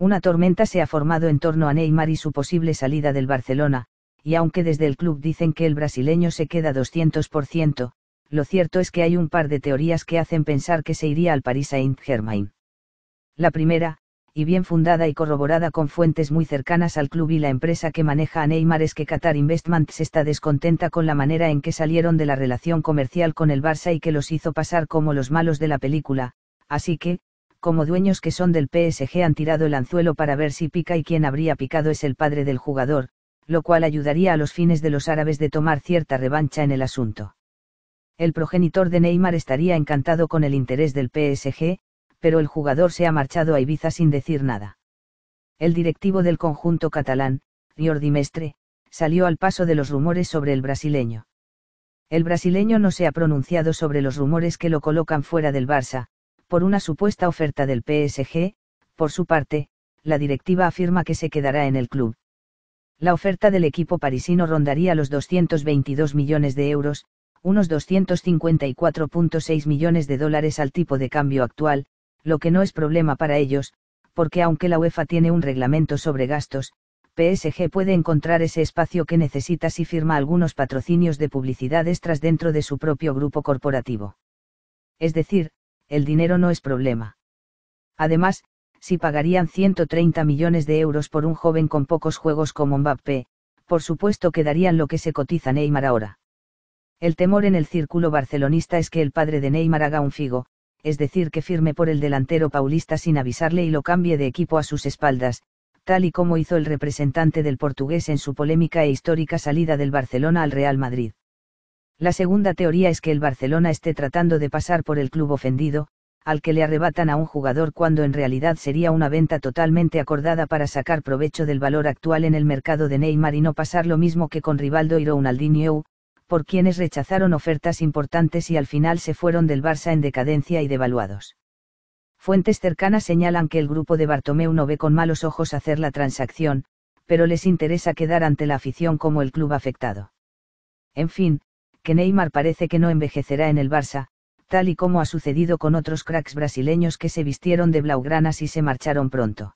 Una tormenta se ha formado en torno a Neymar y su posible salida del Barcelona, y aunque desde el club dicen que el brasileño se queda 200%, lo cierto es que hay un par de teorías que hacen pensar que se iría al Paris Saint-Germain. La primera, y bien fundada y corroborada con fuentes muy cercanas al club y la empresa que maneja a Neymar es que Qatar Investments está descontenta con la manera en que salieron de la relación comercial con el Barça y que los hizo pasar como los malos de la película, así que, como dueños que son del PSG han tirado el anzuelo para ver si pica y quien habría picado es el padre del jugador, lo cual ayudaría a los fines de los árabes de tomar cierta revancha en el asunto. El progenitor de Neymar estaría encantado con el interés del PSG, pero el jugador se ha marchado a Ibiza sin decir nada. El directivo del conjunto catalán, Jordi Mestre, salió al paso de los rumores sobre el brasileño. El brasileño no se ha pronunciado sobre los rumores que lo colocan fuera del Barça, por una supuesta oferta del PSG, por su parte, la directiva afirma que se quedará en el club. La oferta del equipo parisino rondaría los 222 millones de euros, unos 254.6 millones de dólares al tipo de cambio actual, lo que no es problema para ellos, porque aunque la UEFA tiene un reglamento sobre gastos, PSG puede encontrar ese espacio que necesita si firma algunos patrocinios de publicidad extras dentro de su propio grupo corporativo. Es decir, el dinero no es problema. Además, si pagarían 130 millones de euros por un joven con pocos juegos como Mbappé, por supuesto que darían lo que se cotiza Neymar ahora. El temor en el círculo barcelonista es que el padre de Neymar haga un figo, es decir, que firme por el delantero paulista sin avisarle y lo cambie de equipo a sus espaldas, tal y como hizo el representante del portugués en su polémica e histórica salida del Barcelona al Real Madrid. La segunda teoría es que el Barcelona esté tratando de pasar por el club ofendido, al que le arrebatan a un jugador cuando en realidad sería una venta totalmente acordada para sacar provecho del valor actual en el mercado de Neymar y no pasar lo mismo que con Rivaldo y Ronaldinho, por quienes rechazaron ofertas importantes y al final se fueron del Barça en decadencia y devaluados. Fuentes cercanas señalan que el grupo de Bartomeu no ve con malos ojos hacer la transacción, pero les interesa quedar ante la afición como el club afectado. En fin, que Neymar parece que no envejecerá en el Barça, tal y como ha sucedido con otros cracks brasileños que se vistieron de blaugranas y se marcharon pronto.